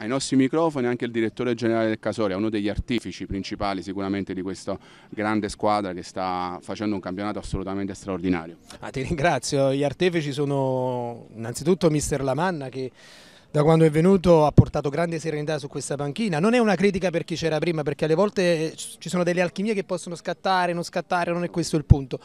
ai nostri microfoni anche il direttore generale del Casoria, uno degli artifici principali sicuramente di questa grande squadra che sta facendo un campionato assolutamente straordinario. Ah, ti ringrazio, gli artefici sono innanzitutto mister Lamanna che da quando è venuto ha portato grande serenità su questa panchina. Non è una critica per chi c'era prima, perché alle volte ci sono delle alchimie che possono scattare, non scattare, non è questo il punto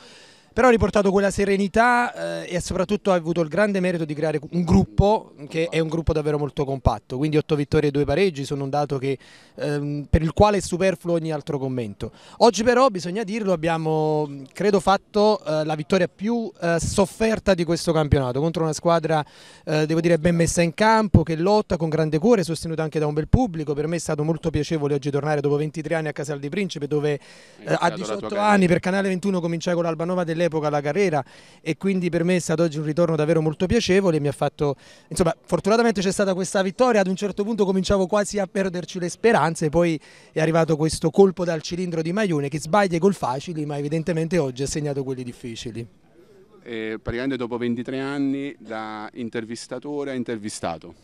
però ha riportato quella serenità eh, e soprattutto ha avuto il grande merito di creare un gruppo che è un gruppo davvero molto compatto, quindi otto vittorie e due pareggi sono un dato che, ehm, per il quale è superfluo ogni altro commento. Oggi però, bisogna dirlo, abbiamo credo fatto eh, la vittoria più eh, sofferta di questo campionato contro una squadra eh, devo dire ben messa in campo, che lotta con grande cuore, sostenuta anche da un bel pubblico, per me è stato molto piacevole oggi tornare dopo 23 anni a Casal di Principe dove eh, a 18 anni per Canale 21 cominciai con l'Albanova delle all'epoca alla carriera e quindi per me è stato oggi un ritorno davvero molto piacevole, mi ha fatto, insomma fortunatamente c'è stata questa vittoria, ad un certo punto cominciavo quasi a perderci le speranze, poi è arrivato questo colpo dal cilindro di Maione che sbaglia i gol facili ma evidentemente oggi ha segnato quelli difficili eh, praticamente dopo 23 anni da intervistatore a intervistato.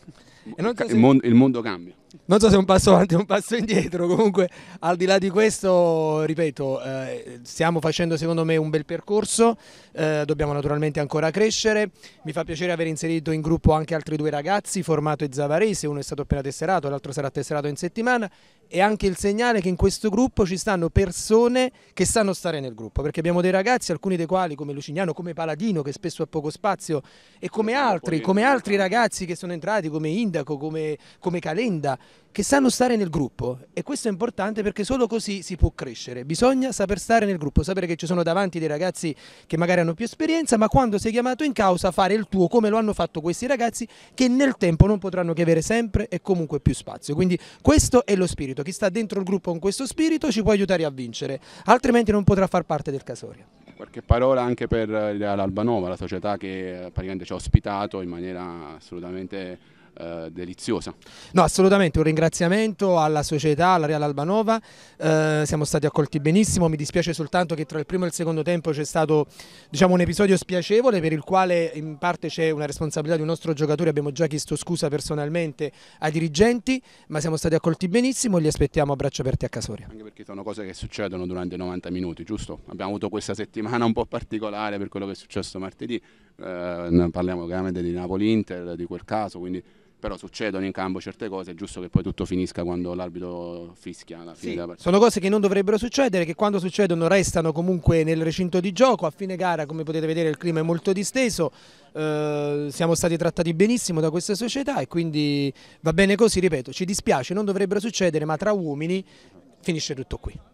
So se... il, mondo, il, mondo cambia. Non so se è un passo avanti o un passo indietro, comunque al di là di questo, ripeto, eh, stiamo facendo secondo me un bel percorso, eh, dobbiamo naturalmente ancora crescere, mi fa piacere aver inserito in gruppo anche altri due ragazzi, Formato e Zavarese, uno è stato appena tesserato, l'altro sarà tesserato in settimana, e anche il segnale che in questo gruppo ci stanno persone che sanno stare nel gruppo, perché abbiamo dei ragazzi, alcuni dei quali come Lucignano, come Palazzo, Paladino che spesso ha poco spazio e come altri, come altri esatto. ragazzi che sono entrati, come Indaco, come, come Calenda, che sanno stare nel gruppo e questo è importante perché solo così si può crescere, bisogna saper stare nel gruppo, sapere che ci sono davanti dei ragazzi che magari hanno più esperienza, ma quando sei chiamato in causa fare il tuo come lo hanno fatto questi ragazzi che nel tempo non potranno che avere sempre e comunque più spazio. Quindi questo è lo spirito, chi sta dentro il gruppo con questo spirito ci può aiutare a vincere, altrimenti non potrà far parte del Casoria. Qualche parola anche per eh, l'Albanova, la società che eh, praticamente ci ha ospitato in maniera assolutamente eh, deliziosa. No, assolutamente, un ringraziamento alla società, alla Real Albanova, eh, siamo stati accolti benissimo, mi dispiace soltanto che tra il primo e il secondo tempo c'è stato diciamo, un episodio spiacevole per il quale in parte c'è una responsabilità di un nostro giocatore, abbiamo già chiesto scusa personalmente ai dirigenti, ma siamo stati accolti benissimo e li aspettiamo a braccia aperte a Casoria. Anche perché sono cose che succedono durante 90 minuti, giusto? Abbiamo avuto questa settimana un po' particolare per quello che è successo martedì, eh, parliamo chiaramente di Napoli-Inter, di quel caso, quindi però succedono in campo certe cose, è giusto che poi tutto finisca quando l'arbitro fischia la fine sì, della partita. Sono cose che non dovrebbero succedere, che quando succedono restano comunque nel recinto di gioco, a fine gara come potete vedere il clima è molto disteso, eh, siamo stati trattati benissimo da questa società e quindi va bene così, ripeto, ci dispiace, non dovrebbero succedere, ma tra uomini finisce tutto qui.